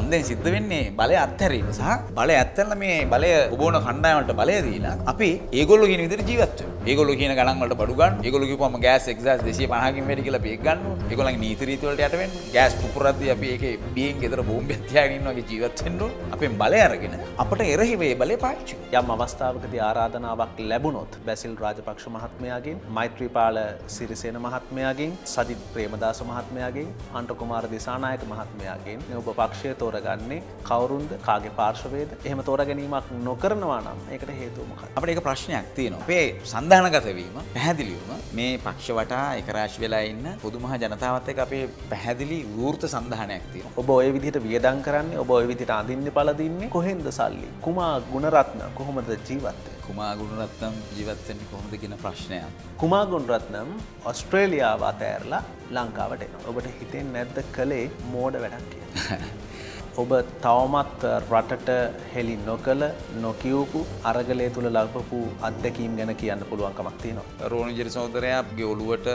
අන්දෙන් සිද්ධ වෙන්නේ බලය අත්හැරීම සහ බලය ඇත්තැල්ල මේ බලය ඔබෝන කණ්ඩායමට බලය දීලා අපි ඒගොල්ලෝ කියන විදිහට ජීවත් වෙනවා. ඒගොල්ලෝ කියන ගණන් වලට බඩු ගන්න. ඒගොල්ලෝ කිව්වම ගෑස් 1250 කින් වැඩි කියලා බේක් ගන්නවා. ඒගොල්ලන්ගේ නීති රීති වලට යට වෙන්න. ගෑස් පුපුරද්දී අපි ඒකේ බියෙන් ගෙදර බෝම්බයක් තියාගෙන ඉන්නවා වගේ ජීවත් වෙන්න ඕන. අපෙන් බලය අරගෙන අපට එරෙහි මේ බලය පාවිච්චි යම් අවස්ථාවකදී ආරාධනාවක් ලැබුණොත් බැසිල් රාජපක්ෂ මහත්මයාගෙන්, මෛත්‍රීපාල සිරිසේන මහත්මයාගෙන්, සජිත් ප්‍රේමදාස මහත්මයාගෙන්, අන්ට කුමාර දිසානායක මහත්මයාගෙන් ඔබ පක්ෂයට තෝරගන්නේ කවරුන්ද කාගේ පාර්ශවේද එහෙම තෝර ගැනීමක් නොකරනවා නම් ඒකට හේතුවමක අපට එක ප්‍රශ්නයක් තියෙනවා පේ සඳහනගතවීම පැහැදිලියුම මේ පක්ෂ වටා එකරාශ් වෙලා ඉන්න පුදුමහ ජනතාවත් එක අපේ පැහැදිලි වෘර්ත සඳහනයක් තියෙන ඔබ ඔය විදිහට වියදන් කරන්නේ ඔබ ඔය විදිට අඳින්න පලදින්නේ කොහෙන්ද සල්ලි කුමා ගුණරත්න කොහොමද ජීවත්තේ කුමාගුණරත්නම් ජීවත්වෙන්නේ කොහොමද කියන ප්‍රශ්නයක්. කුමාගුණරත්නම් ඔස්ට්‍රේලියාව අතඇරලා ලංකාවට එන ඔබට හිතෙන් නැද්ද කළේ මෝඩ වැඩක් කිය ඔබ තවමත් රටට හෙලි නොකළ නොකියවපු අරගලය තුළ ලබපු අත්දැකීම් ගැන කියන්න පුළුවන්කමක් තියෙනවා. රෝණ ජරි සෝදරයක්ගේ ඔලුවට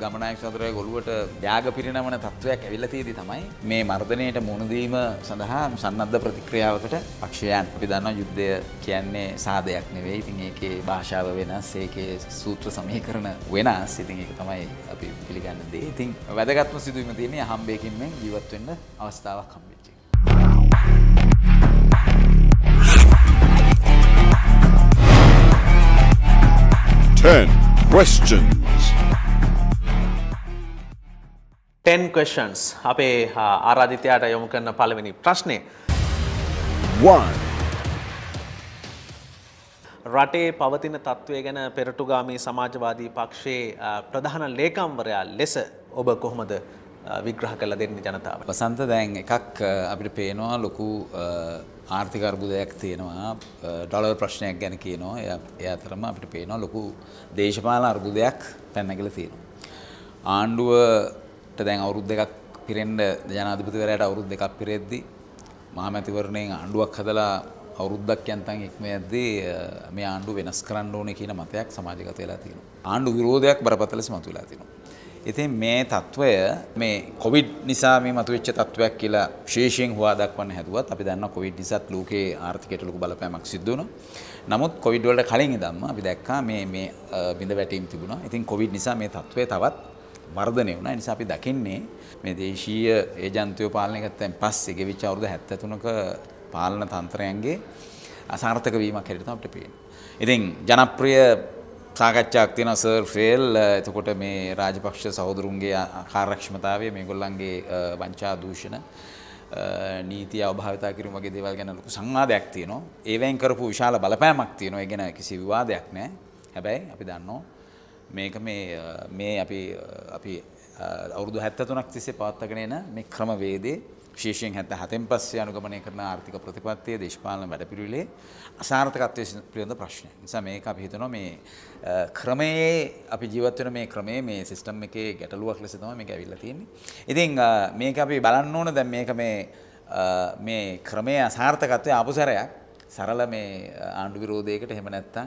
ගමනායක් සෝදරය ගොලුවට ්‍යාග පිරිනමන තත්ත්වයක් ඇවිල්ල තියදි තමයි මේ මර්ධනයට මුණදීම සඳහා සන්නද්ධ ප්‍රතික්‍රියාවකට පක්ෂයන් අපි දන්න යුද්ධය කියන්නේ සාධයක් නෙවෙයි ඉතින් ඒකේ භාෂාව වෙනස් ඒකේ සූත්‍ර සමහි කරන වෙනස් ඉතින් එක තමයි අපි පිළිගන්න දේතින් වැදගත්ම සිදුවීම තියන්නේ හම්බයකින් ජීවත්වෙන්න අවස්ථාවක් කම්බේ. 10 questions. 10 questions. අපේ ආරාධිතයාට යොමු කරන පළවෙනි ප්‍රශ්නය. 1 රටේ පවතින තත්ත්වය ගැන පෙරටුගාමී සමාජවාදී පක්ෂයේ ප්‍රධාන ලේකම්වරයා ලෙස ඔබ කොහොමද විග්‍රහ කළ දෙන්න ජනතාව. වසන්ත දැන් එකක් අපිට පේනවා ලොකු ආර්ථිකර්බුදයක් තියෙනවා ඩොලර් ප්‍රශ්නයක් ගැන කියනවා එය අතරම අපිට පේනවා ලොකු දේශපාල අර්බුදයක් පැන්නගල තියෙනවා. ආණ්ඩුවට දැන් අවුරුද් දෙකක් පිරෙන්ඩ ජනාධිපතිවරයට අවුරුද් දෙකක් පිරෙද්දි මහමැතිවරණයෙන් ආණ්ඩුවක් හදලා අවුරුද්දක් යන්තන් එක්ම ඇද්දී මේ ආණ්ඩු වෙනස් කරන්න ඕනේ කියන මතයක් සමාජගත වෙලා තියෙනවා. ආණ්ඩු විරෝධයක් බරපතලස මතුවලා තියෙනවා. ඉතින් මේ තත්ත්වය මේ කොවිඩ් නිසා මේ මතුවෙච්ච තත්ත්වයක් කියලා විශේෂයෙන් හුවා දක්වන්න හැදුවත් අපි දන්නවා කොවිඩ් නිසාත් ලෝකයේ ආර්ථිකයට ලොකු බලපෑමක් සිද්ධ වුණා. නමුත් කොවිඩ් වලට කලින් ඉඳන්ම අපි දැක්කා මේ මේ බිඳ වැටීම් තිබුණා. ඉතින් කොවිඩ් නිසා මේ තත්ත්වය තවත් වර්ධනය වුණා. ඒ නිසා අපි දකින්නේ මේ දේශීය ඒජන්තයෝ පාලනය ගත්තෙන් පස්සේ ගෙවිච්ච අවුරුදු 73ක පාලන තන්ත්‍රයන්ගේ අසාර්ථක වීමක් හැටියට අපිට පේනවා. ඉතින් ජනප්‍රිය සාකච්ඡාවක් තියෙනවා සර් ෆේල් එතකොට මේ රාජපක්ෂ සහෝදරුන්ගේ කාර්යක්ෂමතාවය මේගොල්ලන්ගේ වංචා දූෂණ නීතිය අවභාවිතා කිරීම වගේ දේවල් ගැන ලොකු සංවාදයක් තියෙනවා. ඒවෙන් කරපු විශාල බලපෑමක් තියෙනවා. ඒ ගැන කිසි විවාදයක් නැහැ. හැබැයි අපි දන්නවා මේක මේ මේ අපි අපි අවුරුදු 73ක් තිස්සේ පවත්වාගෙන එන මේ ක්‍රමවේදයේ විශේෂයෙන් 77න් පස්සේ අනුගමනය කරන ආර්ථික ප්‍රතිපත්තිය දේශපාලන වැඩපිළිවෙලේ අසාර්ථකත්වය පිළිබඳ ප්‍රශ්නය. නිසා මේක අපි හිතනවා මේ ක්‍රමයේ අපි ජීවත් වෙන මේ ක්‍රමයේ මේ සිස්ටම් එකේ ගැටලුවක් ලෙස තමයි මේක ඇවිල්ලා තියෙන්නේ. ඉතින් මේක අපි බලන්න ඕන දැන් මේක මේ මේ ක්‍රමයේ අසාර්ථකත්වය ආපු සැරයක් සරල මේ ආණ්ඩු විරෝධයකට එහෙම නැත්නම්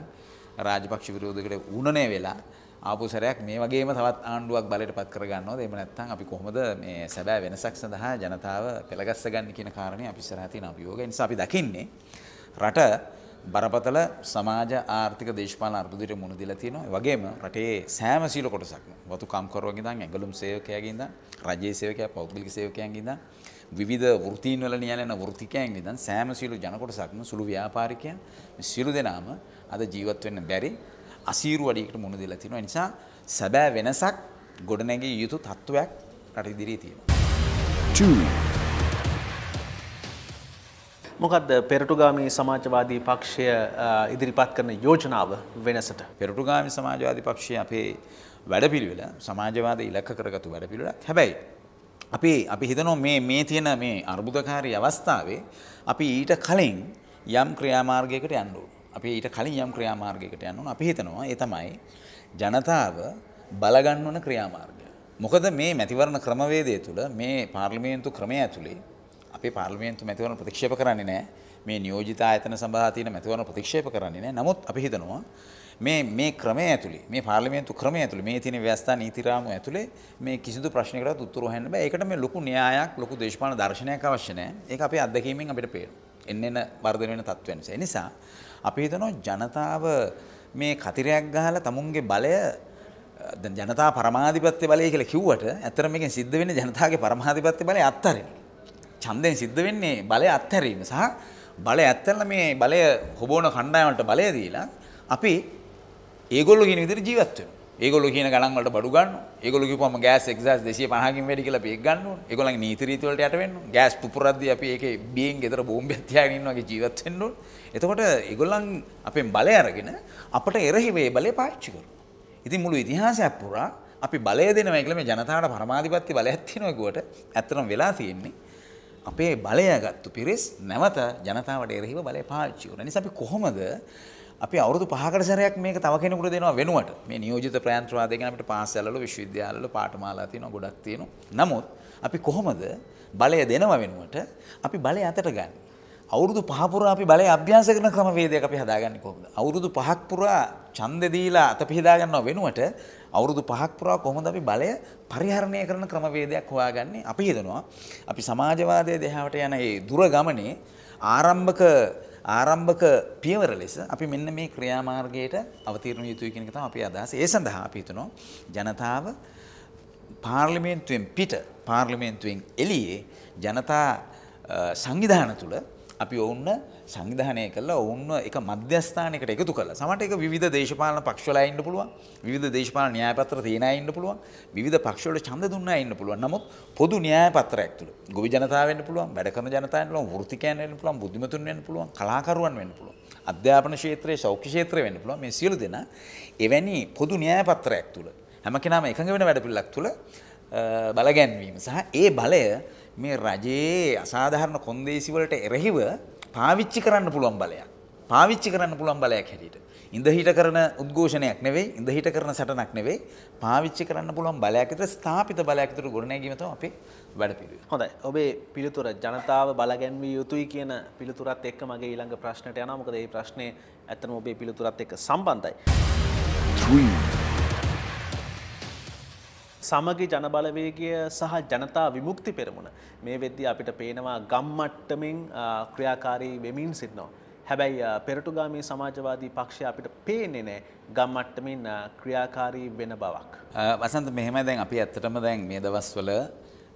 රාජපක්ෂ විරෝධයකට ඌණනේ වෙලා ආපු සැරයක් මේ වගේම තවත් ආණ්ඩුවක් බලයට පත් කරගන්නවද එහෙම නැත්නම් අපි කොහොමද මේ සැබෑ වෙනසක් සඳහා ජනතාව පෙළගස්ස ගන්න කියන කාරණේ අපි ඉස්සරහ තියෙන අභියෝගය නිසා අපි දකින්නේ රට බරපතල සමාජ ආර්ථික දේශපාලන අර්බුදයට මුහුණ දීලා තියෙනවා. ඒ වගේම රටේ සෑම සීල කොටසක්ම වතු කම්කරුවන්ගේ ඉඳන් ඇඟලුම් සේවකයාගේ ඉඳන් රජයේ සේවකයා පෞද්ගලික සේවකයන්ගේ ඉඳන් විවිධ වෘත්තීන් වල නියැලෙන වෘත්තිකයන්ගේ ඉඳන් සෑම සීල ජන කොටසක්ම සුළු ව්‍යාපාරිකයන් සියලු දෙනාම අද ජීවත් වෙන්න බැරි අසීරු වැඩියකට මුණ දෙලා තිනවා. ඒ නිසා සැබෑ වෙනසක් ගොඩනැගිය යුතු තත්වයක් රට ඉදිරියේ තියෙනවා. මොකක්ද පෙරටුගාමී සමාජවාදී පක්ෂය ඉදිරිපත් කරන යෝජනාව වෙනසට. පෙරටුගාමි සමාජවාදී පක්ෂය අපේ වැඩපිළිවෙල සමාජවාද ඉලක්ක කරගතු වැඩපිළිවෙලක් හැබැයි. අපි අපි හිතනෝ මේ මේ තියෙන මේ අර්බුදකාරී අවස්ථාවේ අපි ඊට කලින් යම් ක්‍රියාමාර්ගයකට යන්න ඕන. අපි ඊට කලින් යම් ක්‍රියාමාර්ගයකට යන්න ඕන අපි හිතනවා ඒ තමයි ජනතාව බලගන්න ඕන ක්‍රියාමාර්ගය. මොකද මේ මැතිවරණ ක්‍රමවේදය තුළ මේ පාර්ලිමේන්තු ක්‍රමය ඇතුළේ අපි පාර්ලිමේන්තු මැතිවරණ ප්‍රතික්ෂේප කරන්නේ නැහැ. මේ නියෝජිත ආයතන සභා තියෙන මැතිවරණ ප්‍රතික්ෂේප කරන්නේ නැහැ. නමුත් අපි හිතනවා මේ මේ ක්‍රමය ඇතුළේ මේ පාර්ලිමේන්තු ක්‍රමය ඇතුළේ මේ තියෙන ව්‍යවස්ථා නීති රාමුව ඇතුළේ මේ කිසිදු ප්‍රශ්නයකටවත් උත්තර හොයන්න බෑ. ඒකට මේ ලොකු න්‍යායක් ලොකු දේශපාලන දර්ශනයක් අවශ්‍ය නැහැ. ඒක අපේ අත්දැකීමෙන් අපිට පේනවා. එන්න එන වර්ධනය වෙන තත්ත්වය නිසා. ඒ නිසා අපි හිතනවා ජනතාව මේ කතිරයක් ගහලා තමුන්ගේ බලය ජනතා පරමාධිපත්‍ය බලය කියලා කිව්වට ඇත්තට මේකෙන් සිද්ධ වෙන්නේ ජනතාවගේ පරමාධිපත්‍ය බලය අත්හරින. ඡන්දයෙන් සිද්ධ වෙන්නේ බලය අත්හැරීම සහ බලය ඇත්තල මේ බලය හොබෝන කණ්ඩායමට බලය දීලා අපි ඒගොල්ලෝ කියන විදිහට ජීවත් වෙනවා. ඒගොල්ලෝ කියන ගණන් වලට බඩු ගන්නවා. ඒගොල්ලෝ කිව්වම ගෑස් එක්සස් 250කින් වැඩි කියලා අපි එක් ගන්න ඕනේ. ඒගොල්ලන්ගේ නීති රීති වලට යට වෙන්න ඕනේ. ගෑස් පුපුරද්දී අපි ඒකේ බියෙන් ගෙදර බෝම්බයක් තියාගෙන ඉන්නවා වගේ ජීවත් වෙන්න ඕනේ. එතකොට ඒගොල්ලන් අපෙන් බලය අරගෙන අපට එරෙහි වේ බලය පාවිච්චි කරනවා. ඉතින් මුළු ඉතිහාසයක් පුරා අපි බලය දෙනවා කියලා මේ ජනතාවට පරමාධිපත්‍ය බලයක් තියෙනවා කියුවට ඇත්තටම වෙලා තියෙන්නේ අපේ බලය ගත්තු පිරිස් නැවත ජනතාවට එරෙහිව බලය පාවිච්චි කරනවා. නිසා අපි කොහොමද අපි අවුරුදු පහකට සැරයක් මේක තව කෙනෙකුට දෙනවා වෙනුවට මේ නියෝජිත ප්‍රයන්ත්‍රවාදය ගැන අපිට පාසල්වල විශ්වවිද්‍යාලවල පාඨමාලා තියෙනවා ගොඩක් තියෙනවා. නමුත් අපි කොහොමද බලය දෙනවා වෙනුවට අපි බලය අතට ගන්නේ? අවුරුදු පහපුරා අපි බලය අභ්‍යාස කරන ක්‍රමවේදයක් අපි හදාගන්නේ කොහොමද? අවුරුදු පහක් පුරා ඡන්ද දීලා අත පිහදා ගන්නව වෙනුවට අවුරුදු පහක් පුරා කොහොමද අපි බලය පරිහරණය කරන ක්‍රමවේදයක් හොයාගන්නේ? අපි හිතනවා අපි සමාජවාදයේ දෙහාවට යන ඒ දුර ගමනේ ආරම්භක ආරම්භක පියවර ලෙස අපි මෙන්න මේ ක්‍රියාමාර්ගයට අවතීර්ණ යුතුයි කියන එක තමයි අපි අදහස. ඒ සඳහා අපි හිතනවා ජනතාව පාර්ලිමේන්තුවෙන් පිට පාර්ලිමේන්තුවෙන් එළියේ ජනතා සංවිධාන තුළ අපි ඔවුන්න සංවිධානය කළා ඔවුන්ව එක මධ්‍යස්ථානයකට එකතු කළා. සමහරට ඒක විවිධ දේශපාලන පක්ෂවල ඉන්න පුළුවන්. විවිධ දේශපාලන න්‍යාය පත්‍ර තියෙන අය ඉන්න පුළුවන්. විවිධ පක්ෂවල ඡන්ද දුන්න අය ඉන්න පුළුවන්. නමුත් පොදු න්‍යාය පත්‍රයක් තුල ගොවි ජනතාව වෙන්න පුළුවන්, වැඩ කරන ජනතාව වෙන්න පුළුවන්, වෘත්තිකයන් වෙන්න පුළුවන්, බුද්ධිමතුන් වෙන්න පුළුවන්, කලාකරුවන් වෙන්න පුළුවන්. අධ්‍යාපන ක්ෂේත්‍රයේ සෞඛ්‍ය ක්ෂේත්‍රය වෙන්න පුළුවන්. මේ සියලු දෙනා එවැනි පොදු න්‍යාය පත්‍රයක් තුල හැම කෙනාම එකඟ වෙන වැඩ පිළිලක් තුල බලගැන්වීම සහ ඒ බලය මේ රජයේ අසාධාරණ කොන්දේසි වලට එරෙහිව පාවිච්චි කරන්න පුළුවන් බලයක්. පාවිච්චි කරන්න පුළුවන් බලයක් හැටියට. ඉඳහිට කරන උද්ඝෝෂණයක් නෙවෙයි, ඉඳහිට කරන සටනක් නෙවෙයි, පාවිච්චි කරන්න පුළුවන් බලයක් විතර ස්ථාපිත බලයක් විතර ගොඩනැගීම තමයි අපේ වැඩපිළිවෙල. හොඳයි. ඔබේ පිළිතුර ජනතාව බලගැන්විය යුතුයි කියන පිළිතුරත් එක්ක මගේ ඊළඟ ප්‍රශ්නට යනවා. මොකද මේ ප්‍රශ්නේ ඇත්තම ඔබේ පිළිතුරත් එක්ක සම්බන්ධයි. 3 සමගි ජනබලවේගය සහ ජනතා විමුක්ති පෙරමුණ මේ වෙද්දී අපිට පේනවා ගම්මට්ටමින් ක්‍රියාකාරී වෙමින් සිටිනවා. හැබැයි පෙරටුගාමී සමාජවාදී පක්ෂය අපිට පේන්නේ නෑ ගම්මට්ටමින් ක්‍රියාකාරී වෙන බවක්. වසන්ත මෙහෙමයි දැන් අපි ඇත්තටම දැන් මේ දවස්වල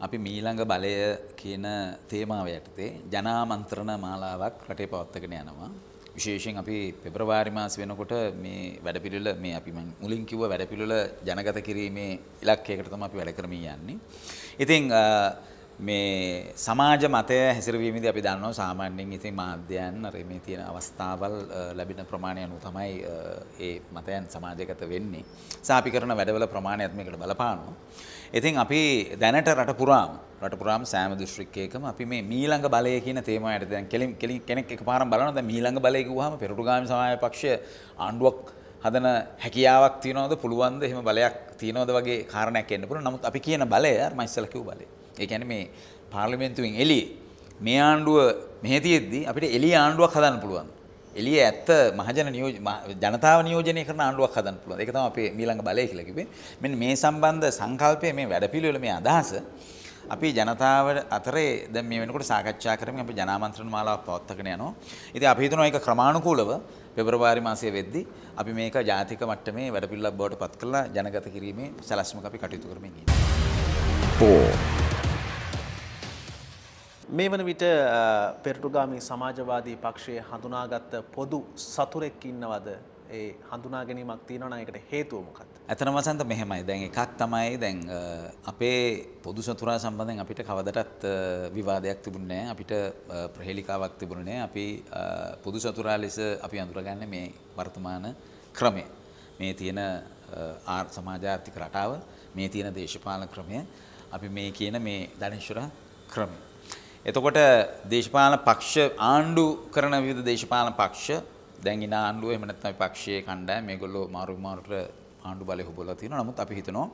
අපි මීළඟ බලය කියන තේමාව යටතේ ජනාමන්ත්‍රණ මාලාවක් රටේ පවත්වගෙන යනවා. විශේෂයෙන් අපි පෙබ්‍රවාරි මාස වෙනකොට මේ වැඩපිළිවෙල මේ අපි මම මුලින් කිව්ව වැඩපිළිවෙල ජනගත කිරීමේ ඉලක්කයකට තමයි අපි වැඩ කරමින් යන්නේ. ඉතින් මේ සමාජ මතය හැසිරවීමේදී අපි දන්නවා සාමාන්‍යයෙන් ඉතින් මාධ්‍යයන් අර මේ තියෙන අවස්ථාවල් ලැබෙන ප්‍රමාණය අනුව තමයි ඒ මතයන් සමාජගත වෙන්නේ. සාපි කරන වැඩවල ප්‍රමාණයත් මේකට බලපානවා. ඉතින් අපි දැනට රටපුරාම් රටපුරාම් සෑම දුෂ්ටික්කයකම අපි මේ මීළඟ බලය කියන තේමයට දැන් කෙලින් කෙලින් කෙනෙක් එකපාරම් බලනවා දැන් මීළඟ බලය කිව්වහම පෙරටුගාමි සමාජ පක්ෂය ආණ්ඩුවක් හදන හැකියාවක් තියනවද පුළුවන්ද එහෙම බලයක් තියනවද වගේ කාරණයක් එන්න පුළුවන්. නමුත් අපි කියන බලය මම ඉස්සෙල්ලා කිව්ව බලය. ඒ කියන්නේ මේ පාර්ලිමේන්තුවෙන් එළියේ මේ ආණ්ඩුව මෙහෙ තියෙද්දි අපිට එළිය ආණ්ඩුවක් හදන්න පුළුවන්. එලිය ඇත්ත මහජන ජනතාව නියෝජනය කරන ආණ්ඩුවක් හදන්න පුළුවන්. ඒක තමයි අපේ මීළඟ බලය කියලා කිව්වේ. මෙන්න මේ සම්බන්ධ සංකල්පය මේ වැඩපිළිවෙල මේ අදහස අපි ජනතාව අතරේ දැන් මේ වෙනකොට සාකච්ඡා කරමින් අපි ජනාමන්ත්‍රණ මාලාවක් පවත්වාගෙන යනවා. ඉතින් අපි හිතනවා ඒක ක්‍රමානුකූලව පෙබරවාරි මාසයේ වෙද්දී අපි මේක ජාතික මට්ටමේ වැඩපිළිවෙලක් බවට පත් කරලා ජනගත කිරීමේ සැලැස්මක් අපි කටයුතු කරමින් ඉන්නවා. මේ වන විට පෙරටුගාමි සමාජවාදී පක්ෂයේ හඳුනාගත්ත පොදු සතුරෙක් ඉන්නවද ඒ හඳුනා ගැනීමක් තියෙනවා ඒකට හේතුව මොකක්ද? ඇතනම වසන්ත මෙහෙමයි. දැන් එකක් තමයි දැන් අපේ පොදු සතුරා සම්බන්ධයෙන් අපිට කවදටත් විවාදයක් තිබුණේ නැහැ. අපිට ප්‍රහේලිකාවක් තිබුණේ නැහැ. අපි පොදු සතුරා ලෙස අපි අඳුරගන්නේ මේ වර්තමාන ක්‍රමය. මේ තියෙන සමාජ ආර්ථික රටාව, මේ තියෙන දේශපාලන ක්‍රමය, අපි මේ කියන මේ ධනේශ්වර ක්‍රමය. එතකොට දේශපාලන පක්ෂ ආණ්ඩු කරන විවිධ දේශපාලන පක්ෂ දැන් ඉන ආණ්ඩුව එහෙම නැත්නම් පක්ෂයේ කණ්ඩායම මේගොල්ලෝ මාරු මාරුට ආණ්ඩු බලය හොබලා තියෙනවා. නමුත් අපි හිතනවා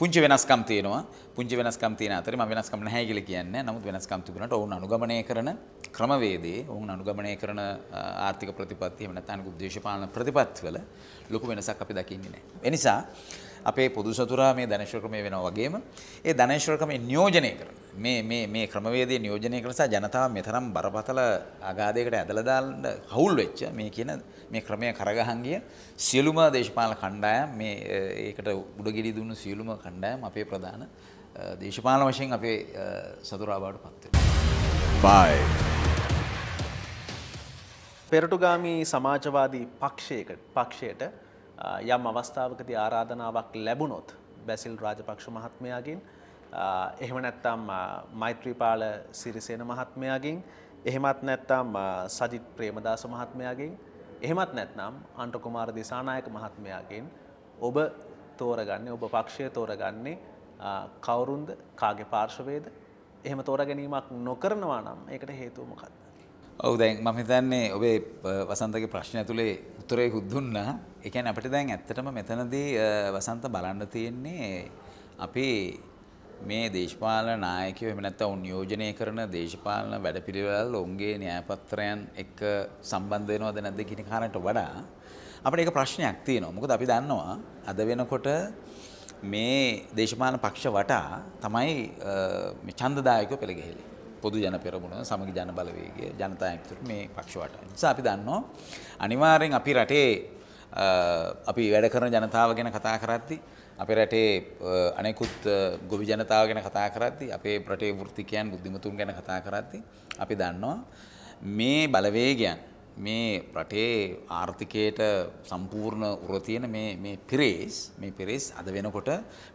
පුංචි වෙනස්කම් තියෙනවා. පුංචි වෙනස්කම් තියෙන අතරේ මම වෙනස්කම් නැහැ කියලා කියන්නේ නැහැ. නමුත් වෙනස්කම් තිබුණාට ඔවුන් අනුගමනය කරන ක්‍රමවේදයේ ඔවුන් අනුගමනය කරන ආර්ථික ප්‍රතිපත්ති එහෙම නැත්නම් අනිකුත් දේශපාලන ප්‍රතිපත්තිවල ලොකු වෙනසක් අපි දකින්නේ නැහැ. ඒ නිසා අපේ පොදු සතුරා මේ ධනේශ්වර ක්‍රමය වෙනවා වගේම ඒ ධනේශ්වර ක්‍රමය නියෝජනය කරන මේ මේ මේ ක්‍රමවේදය නියෝජනය කරන නිසා ජනතාව මෙතරම් බරපතල අගාධයකට ඇදලා දාන්න හවුල් වෙච්ච මේ කියන මේ ක්‍රමය කරගහන් ගිය සියලුම දේශපාලන කණ්ඩායම් මේ ඒකට උඩගිඩි දුන්නු සියලුම කණ්ඩායම් අපේ ප්‍රධාන දේශපාලන වශයෙන් අපේ සතුරා බවට පත් වෙනවා. පෙරටුගාමී සමාජවාදී පක්ෂයකට පක්ෂයට යම් අවස්ථාවකදී ආරාධනාවක් ලැබුණොත් බැසිල් රාජපක්ෂ මහත්මයාගෙන් එහෙම නැත්නම් මෛත්‍රීපාල සිරිසේන මහත්මයාගෙන් එහෙමත් නැත්නම් සජිත් ප්‍රේමදාස මහත්මයාගෙන් එහෙමත් නැත්නම් අන්ට කුමාර දිසානායක මහත්මයාගෙන් ඔබ තෝරගන්නේ ඔබ පක්ෂය තෝරගන්නේ කවුරුන්ද කාගේ පාර්ශවේද එහෙම තෝර ගැනීමක් නොකරනවා නම් ඒකට හේතුව මොකක්ද? ඔව් දැන් මම හිතන්නේ ඔබේ වසන්තගේ ප්‍රශ්න ඇතුලේ උත්තරයකුත් දුන්නා එකන් අපිට දැන් ඇත්තටම මෙතනදී වසන්ත බලන්න තියෙන්නේ අපි මේ දේශපාලන නායකයෝ එහෙම නැත්නම් උන් නියෝජනය කරන දේශපාලන වැඩපිළිවෙළවල ඔවුන්ගේ න්‍යායපත්‍රයන් එක්ක සම්බන්ධ වෙනවද නැද්ද කියන කාරණට වඩා අපිට ඒක ප්‍රශ්නයක් තියෙනවා. මොකද අපි දන්නවා අද වෙනකොට මේ දේශපාලන පක්ෂ වටා තමයි මේ ඡන්දදායකයෝ පෙළ ගැහිලා. පොදු ජන පෙරමුණ සමග ජන බලවේගය ජනතා ඇතුරු මේ පක්ෂවට. නිසා අපි දන්නෝ අනිවාරෙන් අපි රටේ අපි වැඩ කරන ජනතාව ගැන කතා කරද්දි අපේ රටේ අනෙකුත් ගොවි ජනතාව ගැන කතා කරද්දි අපේ රටේ වෘත්තිකයන් බුද්ධිමතුන් ගැන කතා කරද්දි අපි දන්නවා මේ බලවේගයන් මේ රටේ ආර්ථිකයට සම්පූර්ණ උරතියන මේ පිරේස් මේ පිරේස් අද වෙනකොට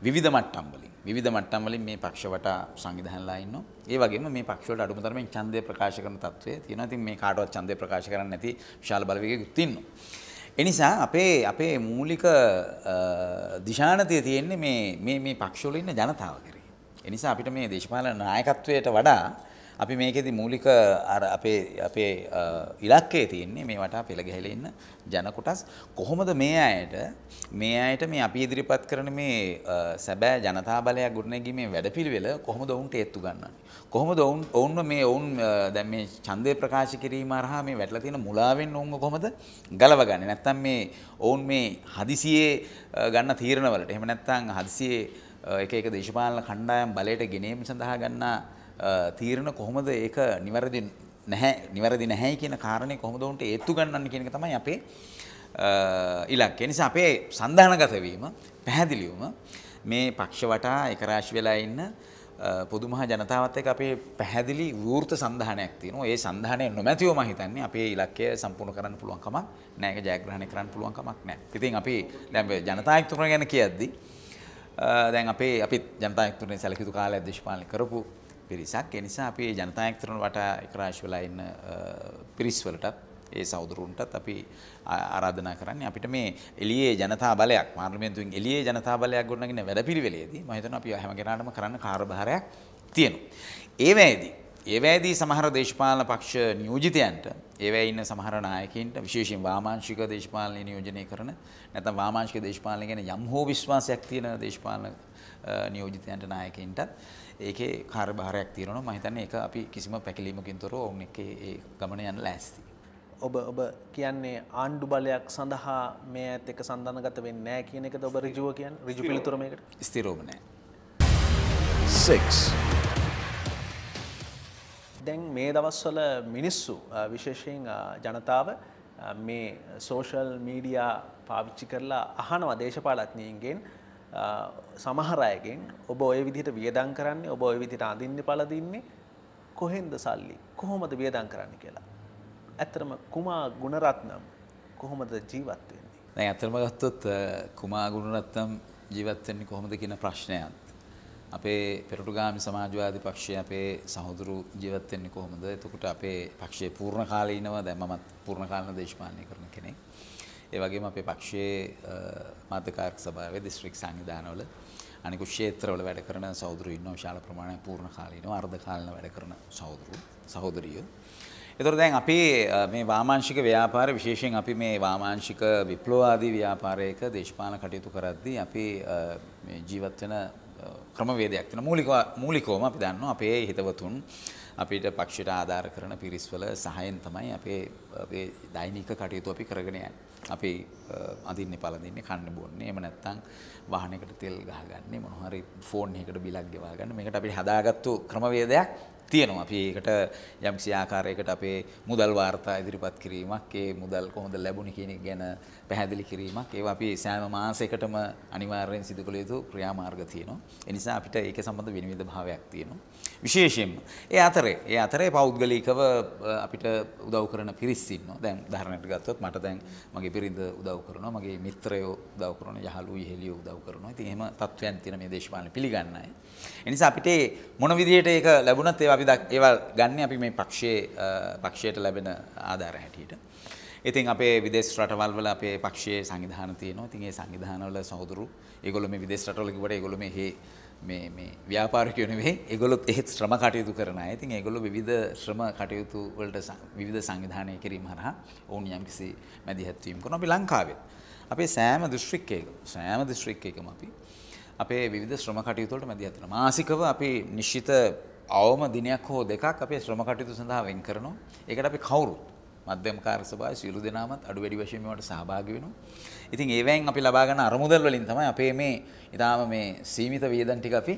විධ මට්ටම්බලින් විධ මට්ටම්බලින් මේ පක්ෂවට සංවිධහන්ලා ඉන්න ඒ වගේ මේ පක්ෂවට අඩුමතරමින් චන්දය ප්‍රකාශ කරන තත්වය තියෙන තින් මේ කාටවත් චන්දය ප්‍රකාශ කරන්න නැති ශාල බලවක යුත්තින්න. එනිසා අපේ අපේ මූලික දිශානතය තියෙන්නේ මේ පක්ෂවල ඉන්න ජනතාව කරේ. එනිසා අපිට මේ දේශපාලන නායකත්වයට වඩා අපි මේකෙදි මූලික අර අපේ අපේ ඉලක්කේ තියෙන්නේ මේ වටා පෙළ ගැහිලා ඉන්න ජන කොටස් කොහොමද මේ අයට මේ අයට මේ අපි ඉදිරිපත් කරන මේ සැබෑ ජනතා බලයක් ගොඩනැගීමේ වැඩපිළිවෙල කොහොමද ඔවුන්ට ඒත්තු ගන්නන්නේ කොහොමද ඔවුන් ඔවුන්ව මේ ඔවුන් දැන් මේ ඡන්දය ප්‍රකාශ කිරීම අරහා මේ වැටලා තියෙන මුලාවෙන් ඔවුන්ව කොහොමද ගලවගන්නේ නැත්තම් මේ ඔවුන් මේ හදිසියේ ගන්න තීරණවලට එහෙම නැත්තම් හදිසියේ එක එක දේශපාලන කණ්ඩායම් බලයට ගෙනීම සඳහා ගන්නා තීරණ කොහොමද ඒක නිවැරදි නැහැ නිවැරදි නැහැ කියන කාරණය කොහොමද උන්ට ඒත්තු ගන්නන්න කියන එක තමයි අපේ ඉලක්කය. නිසා අපේ සන්දානගත වීම පැහැදිලිවම මේ පක්ෂ වටා එකරාශි වෙලා ඉන්න පොදුමහා ජනතාවත් එක්ක අපේ පැහැදිලි වෘර්ත සන්ධානයක් තියෙනවා. ඒ සන්ධානය නොමැතිවම හිතන්නේ අපේ ඉලක්කය සම්පූර්ණ කරන්න පුළුවන් කමක් නැහැ. ඒක ජයග්‍රහණය කරන්න පුළුවන් කමක් නැහැ. ඉතින් අපි දැන් ජනතායුක්තුරණ ගැන කියද්දි දැන් අපේ අපි ජනතායුක්තුරණේ සැලකිතු කාලය දේශපාලනය කරපු පිරිසක්. ඒ නිසා අපි මේ ජනතායන්ත්‍රණ වටා එකරාශි වෙලා ඉන්න පිරිස්වලටත් ඒ සෞදරුන්ටත් අපි ආරාධනා කරන්නේ අපිට මේ එළියේ ජනතා බලයක් පාර්ලිමේන්තුවෙන් එළියේ ජනතා බලයක් ගොඩනගන වැඩපිළිවෙලේදී මම හිතනවා අපි හැම කෙනාටම කරන්න කාර්යභාරයක් තියෙනවා. ඒවැයේදී ඒවැයේදී සමහර දේශපාලන පක්ෂ නියෝජිතයන්ට ඒවැය ඉන්න සමහර නායකයින්ට විශේෂයෙන් වාමාංශික දේශපාලන නියෝජනය කරන නැත්නම් වාමාංශික දේශපාලන ගැන යම් හෝ විශ්වාසයක් තියෙන දේශපාලන නියෝජිතයන්ට නායකයින්ටත් ඒකේ කාර්භාරයක් තියෙනවා මම හිතන්නේ ඒක අපි කිසිම පැකිලීමකින් තොරව ඔවුන් එක්ක ඒ ගමන යන්න ලෑස්තියි. ඔබ ඔබ කියන්නේ ආණ්ඩු බලයක් සඳහා මේ ඇත් එක සඳහනගත වෙන්නේ නැහැ කියන එකද ඔබ ඍජුව කියන්නේ ඍජු පිළිතුර මේකට ස්ථිරවම නැහැ 6 දැන් මේ දවස්වල මිනිස්සු විශේෂයෙන් ජනතාව මේ සෝෂල් මීඩියා පාවිච්චි කරලා අහනවා දේශපාලඥයින්ගෙන් සමහරයගෙන් ඔබ ඔය විදිහට වියදම් කරන්නේ ඔබ ඔය විදිහට අඳින්නේ පළඳින්නේ කොහෙන්ද සල්ලි කොහොමද වියදම් කරන්න කියලා. ඇත්තරම කුමා ගුණරත්නම් කොහොමද ජීවත් වෙන්නේ? දැන් ඇත්තම ගත්තොත් කුමා ගුණරත්නම් ජීවත් වෙන්නේ කොහොමද කියන ප්‍රශ්නයත් අපේ පෙරටුගාමි සමාජවාදී පක්ෂය අපේ සහෝදරු ජීවත් වෙන්නේ කොහොමද? එතකොට අපේ පක්ෂයේ පූර්ණ කාලීනව දැන් මමත් පූර්ණ කාලීන දේශපාලනය කරන කෙනෙක්. ඒ වගේම අපේ පක්ෂයේ මාධ්‍යකාරක සභාවේ දිස්ත්‍රික් සංවිධානවල අනිකුත් ක්ෂේත්‍රවල වැඩ කරන සහෝදරු ඉන්නවා විශාල ප්‍රමාණයක් පූර්ණ කාලීනව අර්ධ කාලීන වැඩ කරන සහෝදරු සහෝදරියෝ. ඒතර දැන් අපි මේ වාමාංශික ව්‍යාපාර විශේෂයෙන් අපි මේ වාමාංශික විප්ලවවාදී ව්‍යාපාරයක දේශපාලන කටයුතු කරද්දී අපි ජීවත් වෙන ක්‍රමවේදයක් තියෙන මූලිකව මූලිකවම අපි දන්නවා අපේ හිතවතුන් අපිට පක්ෂයට ආධාර කරන පිරිස්වල සහයෙන් තමයි අපේ අපේ දෛනික කටයුතු අපි කරගෙන යන්නේ. අපි අඳින්නේ පළඳින්නේ කන්න බොන්නේ එහෙම නැත්නම් වාහනයකට තෙල් ගහගන්නේ මොනවා හරි ෆෝන් එකකට බිලක් ගෙවා ගන්න මේකට අපිට හදාගත්තු ක්‍රමවේදයක් තියෙනවා. අපි ඒකට යම්කිසි ආකාරයකට අපේ මුදල් වාර්තා ඉදිරිපත් කිරීමක්, ඒ මුදල් කොහොමද ලැබුණේ කියන එක ගැන පැහැදිලි කිරීමක්, ඒවා අපි සෑම මාසයකටම අනිවාර්යෙන් සිදු කළ යුතු ක්‍රියාමාර්ග තියෙනවා. ඒ නිසා අපිට ඒක සම්බන්ධ විනිවිද භාවයක් තියෙනවා. විශේෂයෙන්ම ඒ අතරේ ඒ අතරේ පෞද්ගලිකව අපිට උදව් කරන පිරිස් ඉන්නවා. දැන් උදාහරණයක් ගත්තොත් මට දැන් මගේ බිරිඳ උදව් කරනවා, මගේ මිත්‍රයෝ උදව් කරනවා, යහළුවෝ, යෙහෙළියෝ උදව් කරනවා. ඉතින් එහෙම තත්වයන් තියෙන මේ දේශපාලන පිළිගන්න අය. එනිසා අපිට මොන විදිහට ඒක ලැබුණත් ඒවා අපි ඒවා ගන්න අපි මේ පක්ෂයේ පක්ෂයට ලැබෙන ආධාර හැටියට. ඉතින් අපේ විදේශ රටවල් වල අපේ පක්ෂයේ සංවිධාන තියෙනවා. ඉතින් ඒ සංවිධාන වල සහෝදරු ඒගොල්ලෝ මේ විදේශ රටවල කිව්වට ඒගොල්ලෝ මේ මේ මේ ව්‍යාපාරිකයෝ නෙවෙයි ඒගොල්ලොත් ඒත් ශ්‍රම කටයුතු කරන අය. ඉතින් ඒගොල්ලෝ විවිධ ශ්‍රම කටයුතු වලට විවිධ සංවිධානය කිරීම හරහා ඔවුන් යම්කිසි මැදිහත් වීම කරනවා. අපි ලංකාවේ අපේ සෑම දිස්ත්‍රික්කයක සෑම දිස්ත්‍රික්කයකම අපි අපේ විධ ශ්‍රම කටයුතුවලට මැදි ඇතන මාසිකව අපි නිශ්ෂිත අවම දිනයක් හෝ දෙකක් අපේ ශ්‍රම කටයුතු සඳහා වෙන් කරනවා ඒකට අපි කවුරුත් මධ්‍යම කාර්ය සභාවේ සියලු දෙනාමත් අඩු වැඩි වශයෙන් මේවට සහභාගී වෙනවා. ඉතින් ඒවෙන් අපි ලබා ගන්න අරමුදල් වලින් තමයි අපේ මේ ඊටාම මේ සීමිත වියදම් ටික අපි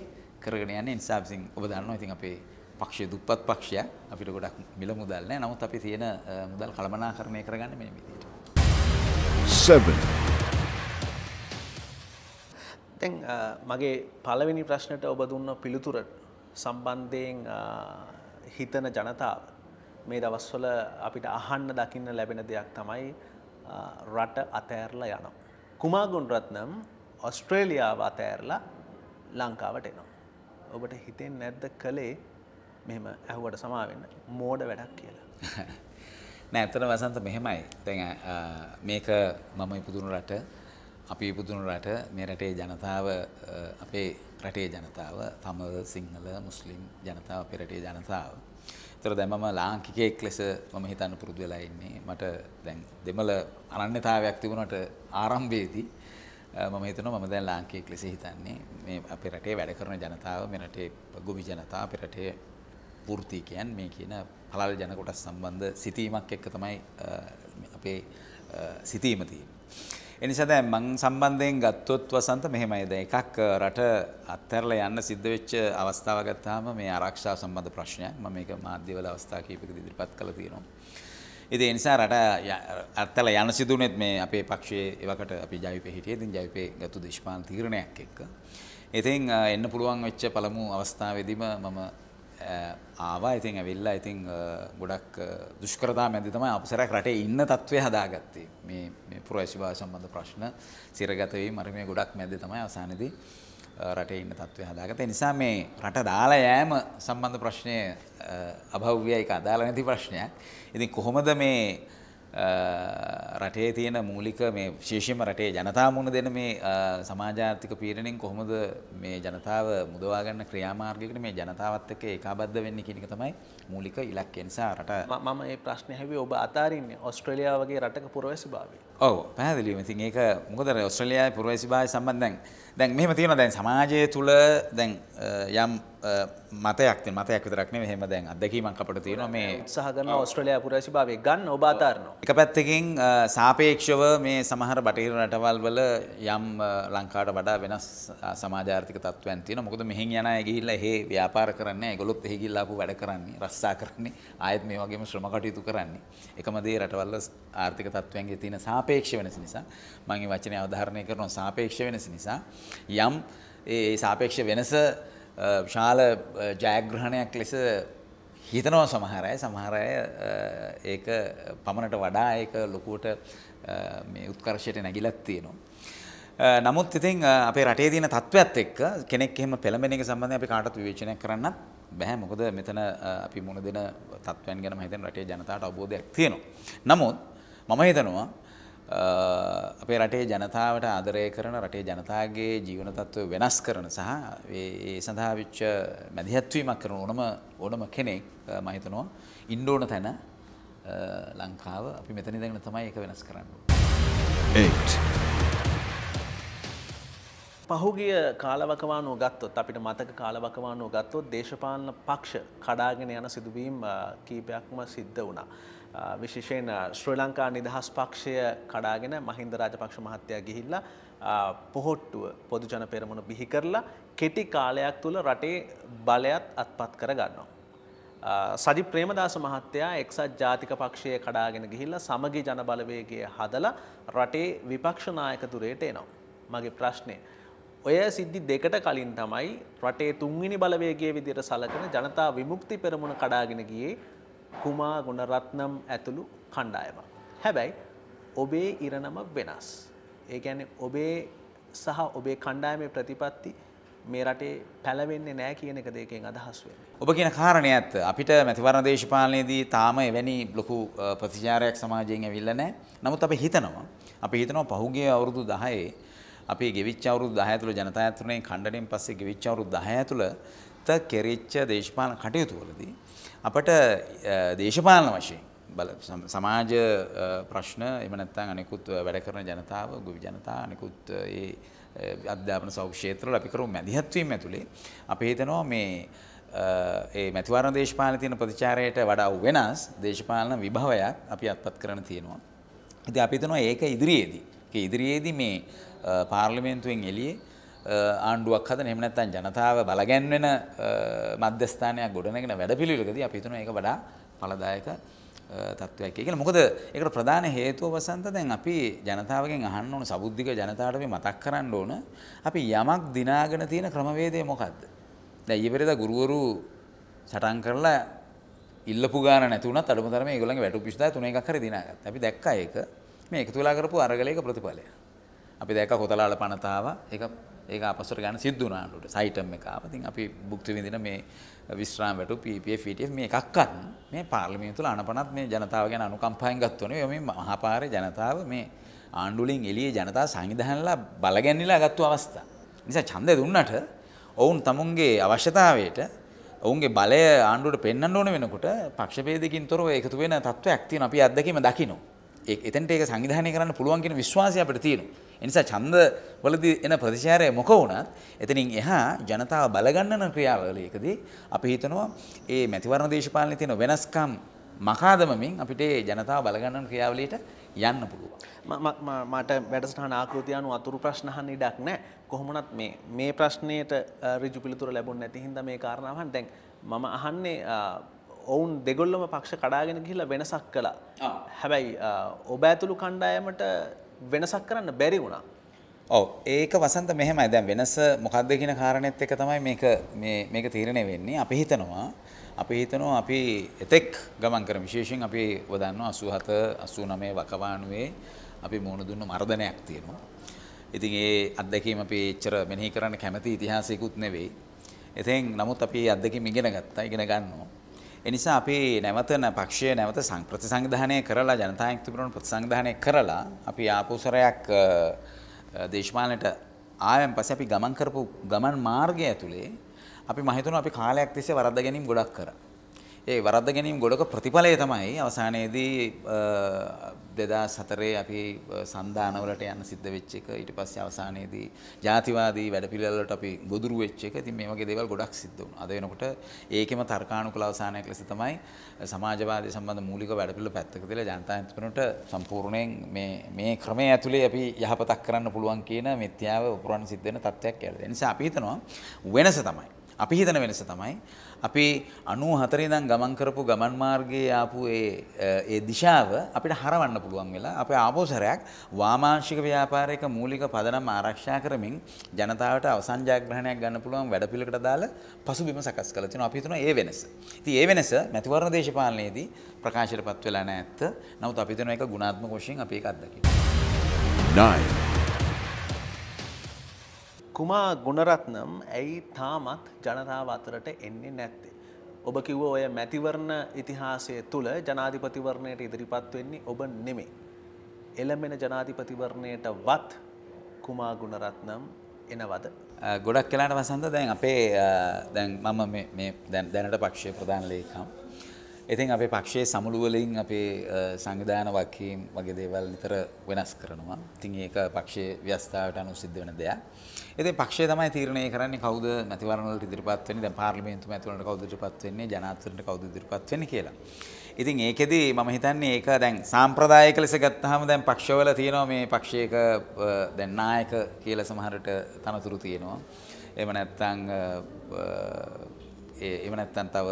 කරගෙන යන්නේ. නිසා අපි ඔබ දන්නවා ඉතින් අපේ පක්ෂය දුප්පත් පක්ෂය අපිට ගොඩක් මිල මුදල් නැහැ. නමුත් අපි තියෙන මුදල් කළමනාකරණය කරගන්න මේ විදිහට. 7 දැන් මගේ පළවෙනි ප්‍රශ්නට ඔබ දුන්න පිළිතුර සම්බන්ධයෙන් හිතන ජනතාව මේ දවස්වල අපිට අහන්න දකින්න ලැබෙන දෙයක් තමයි රට අතෑරලා යනවා. කුමා ගුණරත්නම් ඔස්ට්‍රේලියාව අතෑරලා ලංකාවට එනවා. ඔබට හිතෙන් නැද්ද කළේ මෙම ඇහුවට සමාවෙන්න මෝඩ වැඩක් කියලා. නෑ ඇතන වසන්ත මෙහෙමයි. දැන් මේක මම ඉපදුණු රට අපි ඉපදුණු රට මේ රටේ ජනතාව අපේ රටේ ජනතාව තමල් සිංහල මුස්ලිම් ජනතාව අපේ රටේ ජනතාව. ඒතර දැන් මම ලාංකිකයෙක් ලෙස මම හිතන්න පුරුදු වෙලා ඉන්නේ. මට දැන් දෙමළ අනන්‍යතාවයක් තිබුණාට ආරම්භයේදී මම හිතනවා මම දැන් ලාංකිකයෙක් ලෙස හිතන්නේ මේ අපේ රටේ වැඩ කරන ජනතාව, මේ රටේ ගොවි ජනතාව, අපේ රටේ වෘත්තිකයන් මේ කියන පළල් ජන කොටස් සම්බන්ධ සිතීමක් එක්ක තමයි අපේ සිතීම තියෙන්නේ. එනිසා දැන් මං සම්බන්ධයෙන් ගත්තොත් වසන්ත මෙහෙමයි දැන් එකක් රට අත්හැරලා යන්න සිද්ධ වෙච්ච අවස්ථාව ගත්තාම මේ ආරක්ෂා සම්බන්ධ ප්‍රශ්නයක් මම මේක මාධ්‍යවල අවස්ථා කීපයකදී ඉදිරිපත් කළා තියෙනවා. ඉතින් ඒ නිසා රට අත්හැරලා යන්න සිදුුනේත් මේ අපේ පක්ෂයේ එවකට අපි ජවිපේ හිටියේ. ඉතින් ජවිපේ ගත්තු දේශපාලන තීරණයක් එක්ක. ඉතින් එන්න පුළුවන් වෙච්ච පළමු අවස්ථාවේදීම මම Uh, ආවා ඉතින් ඇවිල්ලා ඉතිං uh, ගොඩක් uh, දුෂ්කරතා මැදිතම අපසරයක් රටේ ඉන්න තත්ත්වය හදාගත්තේ මේ පුරේශභා සම්බන්ධ ප්‍රශ්න සිරගතවී මර මේ ගොඩක් මැද තමයි අවසානදී රටේ ඉන්න තත්ත්වය හදාගත නිසා මේ රට දාලා යෑම සම්බන්ධ ප්‍රශ්නය අභව්‍යයි එක අදාල නැති ප්‍රශ්නයක් ඉතින් කොහොමද මේ රටේ තියෙන මූලික මේ ශේෂම රටේ ජනතා මුණ දෙන මේ සමාජාර්ථික පීරණින් කොහොමද මේ ජනතාව මුදවාගන්න ක්‍රියාමාර්ගයකට මේ ජනතාවත් එක්ක ඒකාබද්ධ වෙන්නේ කියන එක තමයි මූලික ඉලක්කය නිසා රට මම මේ ප්‍රශ්නේ හැවි ඔබ අතාරින්නේ ඕස්ට්‍රේලියාව වගේ රටක පුරවැසිභාවය ඔව පැහැදිලිම ඉතින් ඒක මොකද අර ඔස්ට්‍රේලියාවේ පුරවැසි භාෂා සම්බන්ධයෙන් දැන් මෙහෙම තියෙනවා දැන් සමාජය තුල දැන් යම් මතයක් තියෙන මතයක් විතරක් නෙවෙයි එහෙම දැන් අත්දැකීමක් අපිට තියෙනවා මේ උත්සාහ කරන ඔස්ට්‍රේලියා පුරවැසි භාවයේ ගන්න ඔබ අතාරනවා එක පැත්තකින් සාපේක්ෂව මේ සමහර බටහිර රටවල් වල යම් ලංකාවට වඩා වෙනස් සමාජ ආර්ථික තත්ත්වයන් තියෙනවා මොකද මෙහෙන් යන අය ගිහිල්ලා එහේ ව්‍යාපාර කරන්නේ ඒගොල්ලොත් එහි ගිහිල්ලා ආපු වැඩ කරන්නේ රස්සා කරන්නේ ආයෙත් මේ වගේම ශ්‍රම කටයුතු කරන්නේ එකම දේ රටවල් ආර්ථික තත්ත්වයන්ගේ තියෙන සාපේක්ෂ සාපේක්ෂ වෙනස නිසා මම මේ වචනේ අවධාරණය කරනවා සාපේක්ෂ වෙනස නිසා යම් ඒ සාපේක්ෂ වෙනස විශාල ජයග්‍රහණයක් ලෙස හිතනවා සමහර අය සමහර අය ඒක පමණට වඩා ඒක ලොකුවට මේ උත්කර්ෂයට නැගිලක් තියෙනවා. නමුත් ඉතින් අපේ රටේ තියෙන තත්ත්වයක් එක්ක කෙනෙක් එහෙම පෙළඹෙන එක සම්බන්ධයෙන් අපි කාටවත් විවේචනය කරන්නත් බෑ මොකද මෙතන අපි මුණ දෙන තත්ත්වයන් ගැන මම හිතන රටේ ජනතාවට අවබෝධයක් තියෙනවා. නමුත් මම හිතනවා අපේ රටේ ජනතාවට ආදරය කරන රටේ ජනතාගේ ජීවන තත්ත්වය වෙනස් කරන සහ ඒ සඳහා විච්ච මැදිහත්වීමක් කරන ඕනම ඕනම කෙනෙක් මම හිතනවා ඉන්න ඕන තැන ලංකාව අපි මෙතන ඉඳගෙන තමයි ඒක වෙනස් කරන්නේ. පහුගිය කාලවකවානුව ගත්තොත් අපිට මතක කාලවකවානුව ගත්තොත් දේශපාලන පක්ෂ කඩාගෙන යන සිදුවීම් කීපයක්ම සිද්ධ වුණා. විශේෂයෙන් ශ්‍රී ලංකා නිදහස් පක්ෂය කඩාගෙන මහින්ද රාජපක්ෂ මහත්තයා ගිහිල්ලා පොහොට්ටුව පොදු ජන පෙරමුණ බිහි කරලා කෙටි කාලයක් තුළ රටේ බලයත් අත්පත් කර ගන්නවා. සජි ප්‍රේමදාස මහත්තයා එක්සත් ජාතික පක්ෂය කඩාගෙන ගිහිල්ලා සමගි ජන බලවේගය හදලා රටේ විපක්ෂ නායකතුරයට එනවා. මගේ ප්‍රශ්නය ඔය සිද්ධි දෙකට කලින් තමයි රටේ තුන්වෙනි බලවේගයේ විදිහට සලකන ජනතා විමුක්ති පෙරමුණ කඩාගෙන ගියේ කුමා ගුණරත්නම් ඇතුළු කණ්ඩායම. හැබැයි ඔබේ ඉරණම වෙනස්. ඒ ගැන ඔබේ සහ ඔබේ කණ්ඩායමේ ප්‍රතිපත්ති මේ රටේ පැලවෙන්නේ නෑ කියන එක දෙකෙන් අදහස් වෙන. ඔබ කියන කාරණය ඇත්ත අපිට මැතිවරණ දේශපාලනයේදී තාම එවැනි ලොකු ප්‍රතිචාරයක් සමාජයෙන් ඇවිල්ලා නෑ. නමුත් අපි හිතනවා අපි හිතනවා පහුගිය අවුරුදු 10 අපි ගෙවිච්ච අවුරුදු 10 ඇතුළ ජනතා ඇතුළේ කණ්ඩණයෙන් පස්සේ ගෙවිච්ච අවුරුදු 10 ඇතුළත කෙරෙච්ච දේශපාලන කටයුතු වලදී අපට දේශපාලන වශයෙන් බල සමාජ ප්‍රශ්න එමනත්තන් අනෙකුත් වැඩ කරන ජනතාව ගොවි ජනතා අනෙකුත් ඒ අධ්‍යාපන සෞක්ෂේත්‍රල අපිකරු මැදිහත්වීම ඇතුළේ අප හිතනවා මේ ඒ මැතිවරණ දේශපාලන තියෙන ප්‍රතිචාරයට වඩා වෙනස් දේශපාලන විභවයක් අපි අත්පත් කරන තියෙනවා. ඉතින් අපි හිතනවා ඒක ඉදිරියේදී. ඒක ඉදිරියේදී මේ පාර්ලිමේන්තුවෙන් එළියේ ආණ්ඩුවක් හදන එහෙම නැත්නම් ජනතාව බලගැන්වෙන මධ්‍යස්ථානයක් ගොඩනගෙන වැඩපිළිවෙලකදී අපි හිතනවා ඒක වඩා ඵලදායක තත්ත්වයක් කියලා. මොකද ඒකට ප්‍රධාන හේතුව වසන්ත දැන් අපි ජනතාවගෙන් අහන්න ඕන සබුද්ධික ජනතාවට අපි මතක් කරන්න ඕන අපි යමක් දිනාගෙන තියෙන ක්‍රමවේදය මොකද්ද? දැන් ඊයේ පෙරේදා ගුරුවරු සටන් කරලා ඉල්ලපු ගාන නැති වුණත් අඩුම තරමේ ඒගොල්ලන්ගේ වැටුප් 23 තුන එකක් හරි දිනාගත්තා. අපි දැක්කා ඒක. මේ එකතු වෙලා කරපු අරගලයක ප්‍රතිඵලය. අපි දැක්කා කොතලාල පනතාව ඒක ඒක අපසර ගන්න සිද්ධ වුණාට සයිටම් එක ආපතින් අපි භුක්ති විඳින මේ විශ්‍රාම වැටු PPF PTF e මේ එකක්වත් මේ පාර්ලිමේන්තු තුල අනපනත් මේ ජනතාව ගැන අනුකම්පාවෙන් ගත්තෝනේ මේ මහපාරේ ජනතාව මේ ආණ්ඩු වලින් එළියේ ජනතාව සංවිධානලා බලගැන්විලා ගත්තු අවස්ථා. නිසා ඡන්දය දුන්නට ඔවුන් තමුන්ගේ අවශ්‍යතාවයට ඔවුන්ගේ බලය ආණ්ඩුවට පෙන්වන්න ඕන වෙනකොට පක්ෂභේදකින් තොරව එකතු වෙන තත්ත්වයක් තියෙන අපි අත්දැකීම දකිනවා. එතැන්ට ඒක සංවිධානය කරන්න පුළුවන් කියෙන විශ්වාසය අපට තියෙනු. එනිසා චන්ද වලදි එන ප්‍රතිශාරය මොක වුණත් එතනින් එහා ජනතාව බලගන්නන ක්‍රියාවලයකදී අපි හිතනවා ඒ මැතිවරණ දේශපාලන තියෙන වෙනස්කම් මකාදමමින් අපිට ජනතාව බලගන්නන ක්‍රියාවලට යන්න පුළුවන්. මට වැඩසටහන ආකෘතියනු අතුරු ප්‍රශ්නහන් ඉඩක් නෑ කොහොමනත් මේ මේ ප්‍රශ්නයට රිජු පිළිතුර ලැබුණ නැතිහින්ද මේ කාරණාවන් දැන් මම අහන්නේ ඔවුන් දෙගොල්ලම පක්ෂ කඩාගෙන ගිහිලා වෙනසක් කළා හැබැයි ඔබ ඇතුළු කණ්ඩායමට වෙනසක් කරන්න බැරි වුණා ඔව ඒක වසන්ත මෙහෙමයි දැන් වෙනස මොකක්ද කියන කාරණෙත් එක තමයි මේක මේක තීරණය වෙන්නේ අපි හිතනවා අපි හිතනවා අපි එතෙක් ගමන් කරමු විශේෂයෙන් අපි ඔබ දන්නවා 87 89 වකවානුවේ අපි මුහුණ දුන්න මර්ධනයක් තියෙනවා. ඉතින් ඒ අත්දැකීම අපි එච්චර මෙනෙහි කරන්න කැමති ඉතිහාසයකුත් නෙවෙයි. ඉතින් නමුත් අපි ඒ අත්දැකීම ඉගෙන ගත්තා, ඉගෙන ගන්නවා. එනිසා අපි නැවතන පක්ෂය නැවත ප්‍රතිසංධානය කරලා ජනතායක් තිබරණ ප්‍රතිසංධානය කරලා අපි ආපුසරයක් දේශමානයට ආයම් පස අපි ගමන් කරපු ගමන් මාර්ගය ඇතුළේ අපි මහිතන අපි කාලයක් තිසේ වරද ගැනීම් ගොඩක් කරා ඒ වරද්ද ගැනීම ගොඩක ප්‍රතිඵලය තමයි අවසානයේදී දෙදස් හතරේ අපි සන්ධානවලට යන්න සිද්ධ වෙච්ච එක ඊට පස්සේ අවසානයේදී ජාතිවාදී වැඩපිළිවෙලට අපි ගොදුරු වෙච්ච එක. ඉතින් මේ වගේ දේවල් ගොඩක් සිද්ධ වුණා. අද වෙනකොට ඒකෙම තර්කානුකූල අවසානයක් ලෙස තමයි සමාජවාදී සම්බන්ධ මූලික වැඩපිළිවෙල පැත්තක දාලා ජනතාන්ත්‍රණයට සම්පූර්ණයෙන් මේ මේ ක්‍රමය ඇතුලේ අපි යහපතක් කරන්න පුළුවන් කියන මිත්‍යාව උපුරන්න සිද්ධ වෙන තත්ත්වයක් කියලා. ඒ නිසා අපි හිතනවා වෙනස තමයි. අපි හිතන වෙනස තමයි අපි අනු හතරේ දම් ගමන් කරපු ගමන් මාර්ගයේ ආපු ඒ දිශාව අපිට හරවන්න පුළුවන් වෙලා අප ආපෝසරයක් වාමාංශික ව්‍යාපාරයක මූලික පදනම් ආරක්ෂා කරමින් ජනතාවට අවසංජාග්‍රහණයක් ගන්න පුළුවන් වැඩපිළිකට දාලා පසුබිම සකස් කළ තියෙනවා. අපි හිතනවා ඒ වෙනස. ඉතින් ඒ වෙනස මැතිවරණ දේශපාලනයේදී ප්‍රකාශයටපත් වෙලා නැහැ ඇත්ත. නමුත් අපි හිතනවා ඒක ගුණාත්මක වශයෙන් අපි ඒක අත්දකිනවා. 9 කුමා ගුණරත්නම් ඇයි තාමත් ජනතාව අතරට එන්නේ නැත්තේ. ඔබ කිව්ව ඔය මැතිවරණ ඉතිහාසය තුළ ජනාධිපතිවරණයට ඉදිරිපත් වෙන්නේ ඔබ නෙමේ. එළමෙන ජනාධිපතිවරණයට වත් කුමා ගුණරත්නම් එනවද. ගොඩක් කලාට වසන්ද දැන් අපේ දැන් මම දැනට පක්ෂය ප්‍රධාන ලේකම්. ඉතින් අපේ පක්ෂයේ සමුළුවලින් අපේ සංවිධාන වකීම් වගේ දේවල් නිතර වෙනස් කරනවා. ඉතින් ඒක පක්ෂයේ ව්‍යවස්ථාවට අනුව සිද්ධ වෙන දෙයක්. ඉතින් පක්ෂය තමයි තීරණය කරන්නේ කවුද මැතිවරණ වලට ඉදිරිපත් වෙන්නේ, දැන් පාර්ලිමේන්තු මැතිවරණට කවුද ඉදිරිපත් වෙන්නේ, ජනාධිපතිවරණට කවුද ඉදිරිපත් වෙන්නේ කියලා. ඉතින් ඒකෙදි මම හිතන්නේ ඒක දැන් සාම්ප්‍රදායික ලෙස ගත්තාම දැන් පක්ෂවල තියෙනවා මේ පක්ෂයක දැන් නායක කියලා සමහරට තනතුරු තියෙනවා. එහෙම නැත්නම් එම නැත්තන් තව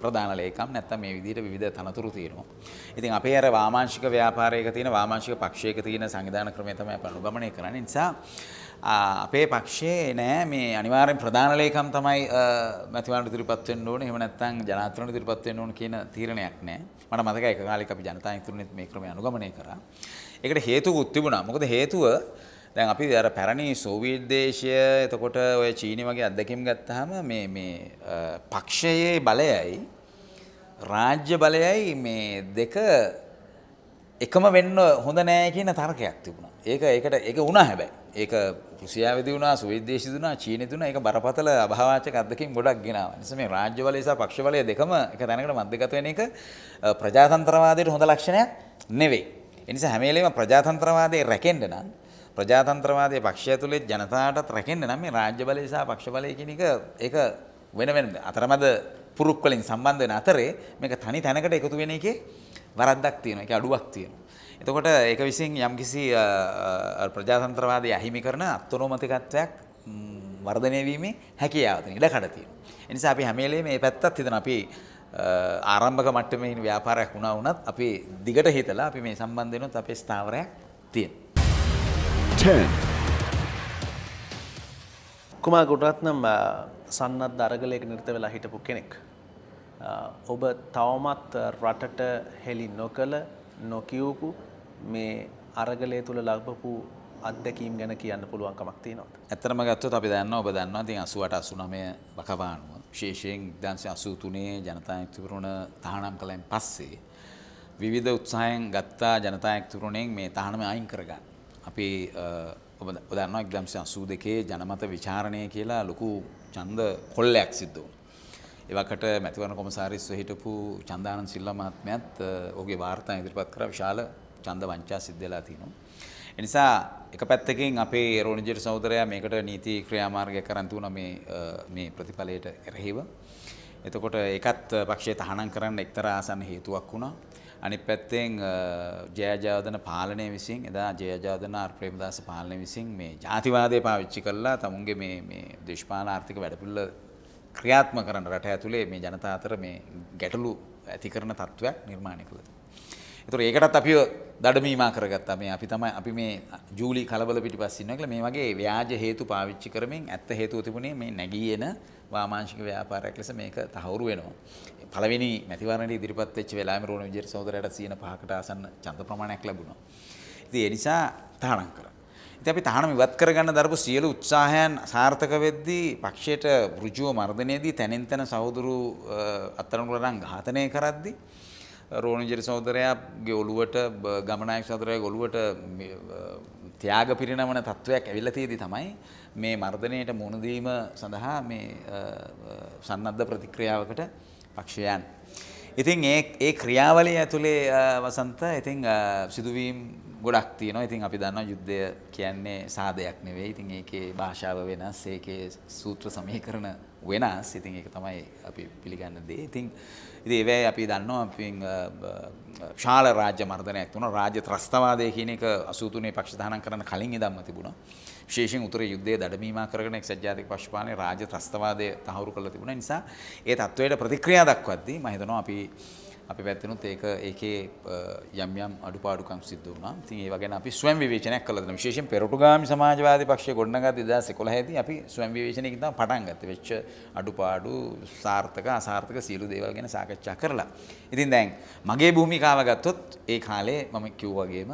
ප්‍රධාන ලේකම් නැත්තම් මේ විදිහට විවිධ තනතුරු තියෙනවා. ඉතින් අපේ අර වාමාංශික ව්‍යාපාරයක තියෙන වාමාංශික පක්ෂයක තියෙන සංවිධාන ක්‍රමය තමයි අප අනුගමනය කරන්නේ. නිසා අපේ පක්ෂයේ නෑ මේ අනිවාර්යෙන් ප්‍රධාන ලේකම් තමයි මැතිවරණ ඉදිරිපත් වෙන්න ඕනේ. එහෙම නැත්නම් ජනාධිපතිවරණ ඉදිරිපත් වෙන්න ඕනේ කියන තීරණයක් නෑ. මට මතකයි එක කාලෙක අපි ජනතා මිතුරුනෙත් මේ ක්‍රමය අනුගමනය කරා. ඒකට හේතුකුත් තිබුණා. මොකද හේතුව දැන් අපි අර පැරණි සෝවියට් දේශය එතකොට ඔය චීන වගේ අත්දැකීම් ගත්තාම මේ මේ පක්ෂයේ බලයයි රාජ්‍ය බලයයි මේ දෙක එකම වෙන්න හොඳ නෑ කියන තර්කයක් තිබුණා. ඒක ඒකට ඒක වුණා හැබැයි. ඒක රුසියාවේදී වුණා, සුවිදේශී දුණා, චීනයේ දුණා. ඒක බරපතල අභාවාචක අත්දැකීම් ගොඩක් ගෙනාවා. නිසා මේ රාජ්‍ය බලය සහ පක්ෂ බලය දෙකම එක තැනකට මැදගත වෙන එක ප්‍රජාතන්ත්‍රවාදයට හොඳ ලක්ෂණයක් නෙවෙයි. ඒ නිසා හැම වෙලේම ප්‍රජාතන්ත්‍රවාදයේ රැකෙන්න නම් ප්‍රජාතන්ත්‍රවාදයේ පක්ෂය තුලේ ජනතාවටත් රැකෙන්න නම් මේ රාජ්‍ය බලය සහ පක්ෂ බලය කියන එක ඒක වෙන වෙන අතරමැද පුරුක් වලින් සම්බන්ධ වෙන අතරේ මේක තනි තැනකට එකතු වෙන එකේ වරද්දක් තියෙනවා ඒකේ අඩුවක් තියෙනවා. එතකොට ඒක විසින් යම්කිසි ප්‍රජාතන්ත්‍රවාදයේ අහිමි කරන අත්නෝමතිකත්වයක් වර්ධනය වීමේ හැකියාව තියෙන ඉඩකඩ තියෙනවා. ඒ නිසා අපි හැම වෙලේම මේ පැත්තත් හිතන අපි ආරම්භක මට්ටමේ ඉන්න ව්‍යාපාරයක් වුණා වුණත් අපි දිගට හිතලා අපි මේ සම්බන්ධ වෙනොත් අපේ ස්ථාවරයක් තියෙනවා. 10. කුමා ගොඩරත්නම් සන්නත් දරගලයක නිර්ත වෙලා හිටපු කෙනෙක්. ඔබ තවමත් රටට හෙළි නොකළ නොකියවකු මේ අරගලය තුළ ලබපු අත්දැකීම් ගැන කියන්න පුළුවන්කමක් තියෙනවා. ඇත්තරම ගත්තොත් අපි දන්න ඔබ දන්නවා ඉතින් 88 89 වකවානුව විශේෂයෙන් 1983 ජනතා ඇතිවරුණ තහනම් කලෙන් පස්සේ විවිධ උත්සාහයෙන් ගත්තා ජනතා ඇතිවරුණෙන් මේ තහනම අයින් කරගන්න. අපි උදන්න එක්දම්සි අසූ දෙකේ ජනමත විචාරණය කියලා ලොකු චන්ද කොල්ලයක් සිද්ධ වුණ. ඒවකට මැතිවරණ කොමසාරිස්ව හිටපු චන්දානන් සිල්ල මහත්මයත් ඔගේ වාර්තා ඉදිරිපත් කර විශාල චන්ද වංචා සිද්ධලා තියෙනවා. එනිසා එක පැත්තකින් අපේ රෝණජයට සෞදරයා මේකට නීති ක්‍රියාමාර්ගය කරන්තුන මේ ප්‍රතිඵලයට එරහිව. එතකොට එකත් පක්ෂය තහනම් කරන්න එක්තර ආසන්න හේතුවක් වුණා. අනි පැත්තෙන් ජයජාදන පාලනය විසින් එදා ජයජාදන ප්‍රේමදාස පාලනය විසින් මේ ජාතිවාදය පාවිච්චි කල්ලා තමුන්ගේ මේ දේශපාන ආර්ථික වැඩපුල්ල ක්‍රියාත්ම කරන්න රට ඇතුළේ මේ ජනතා අතර මේ ගැටලු ඇති කරන තත්ත්වයක් නිර්මාණය කළද. එතුර ඒකටත් අපි දඩමීමා කරගත්තා මේ අපි තමයි අපි මේ ජූලි කලබල පිටිපස්සින්නකල මේ වගේ ව්‍යාජ හේතු පාවිච්චි කරමින් ඇත්ත හේතුව තිබුණේ මේ නැගී එන වාමාංශික ව්‍යාපාරයක් ලෙස මේක තහවුරු වෙනවා. පළවෙනි මැතිවරණයට ඉදිරිපත් වෙච්ච වෙලාවෙම රෝණ විජේට සහෝදරයාට 105කට ආසන්න ඡන්ද ප්‍රමාණයක් ලැබුණා. ඉතින් ඒ නිසා තහනම් කරා. ඉතින් අපි තහනම් ඉවත් කරගන්න දරපු සියලු උත්සාහයන් සාර්ථක වෙද්දී පක්ෂයට ඍජුව මර්ධනයේදී තැනින් තැන සහෝදරු අත්තරනුලනම් ඝාතනය කරද්දී රෝණ විජේට සහෝදරයාගේ ඔළුවට ගමනායක සහෝදරයාගේ ඔළුවට ත්‍යාග පිරිනමන තත්ත්වයක් ඇවිල්ලා තියෙදි තමයි මේ මර්ධනයට මුහුණ දීම සඳහා මේ සන්නද්ධ ප්‍රතික්‍රියාවකට පක්ෂයන්. ඉතින් ඒ ඒ ක්‍රියාවලිය ඇතුලේ වසන්ත ඉතින් සිදුවීම් ගොඩක් තියෙනවා. ඉතින් අපි දන්නවා යුද්ධය කියන්නේ සාදයක් නෙවෙයි. ඉතින් ඒකේ භාෂාව වෙනස්, ඒකේ සූත්‍ර සමීකරණ වෙනස්. ඉතින් ඒක තමයි අපි පිළිගන්න දේ. ඉතින් ඉති ඒවැයි අපි දන්නවා ශාල රාජ්‍ය මර්ධනයක් වුණ රාජ්‍ය ත්‍රස්තවාදය කියන එක අසූතුනේ පක්ෂධානන් කරන කලින් ඉදම්ම තිබුණා විශේෂෙන් උතුර යුද්ධය දඩමීමා කරගෙන එක්සත් ජාතික පක්ෂපාලනේ රාජ්‍ය ත්‍රස්තවාදය තහවුරු කරලා තිබුණා නිසා ඒ තත්වයට ප්‍රතික්‍රියා දක්වද්දී මම හිතනවා අපි අපි පැත්තෙනුත් ඒක ඒකේ යම් යම් අඩුපාඩුකම් සිද්ධ වුණා. ඉතින් ඒ වගේන අපි ස්වයං විවේචනයක් කළා දෙනවා. විශේෂයෙන් පෙරටුගාමි සමාජවාදී පක්ෂය ගොඩනගා 2011 දී අපි ස්වයං විවේචනයකින් තමයි පටන් ගත්තේ. වෙච්ච අඩුපාඩු සාර්ථක අසාර්ථක සියලු දේවල් ගැන සාකච්ඡා කරලා. ඉතින් දැන් මගේ භූමිකාව ගත්තොත් ඒ කාලේ මම කිව්වා වගේම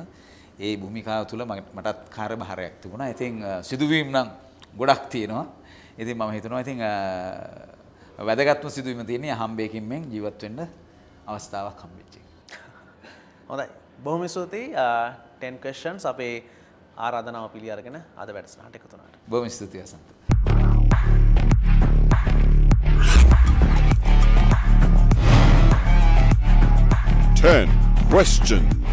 ඒ භූමිකාව තුළ මටත් කාර්යභාරයක් තිබුණා. ඉතින් සිදුවීම් නම් ගොඩක් තියෙනවා. ඉතින් මම හිතනවා ඉතින් වැදගත්ම සිදුවීම තියෙන්නේ හම්බේකින් මෙන් ජීවත් වෙන්න අවස්ථාවක් කම්බිච්චි. හොඳයි බොහොම ස්තුතියි ටන්කෂන්ස් අපේ ආරාධනාව පිළි අරගෙන අද වැඩසනහට එකතුනට බොම ස්තුතිය සන්ත. Ten questions.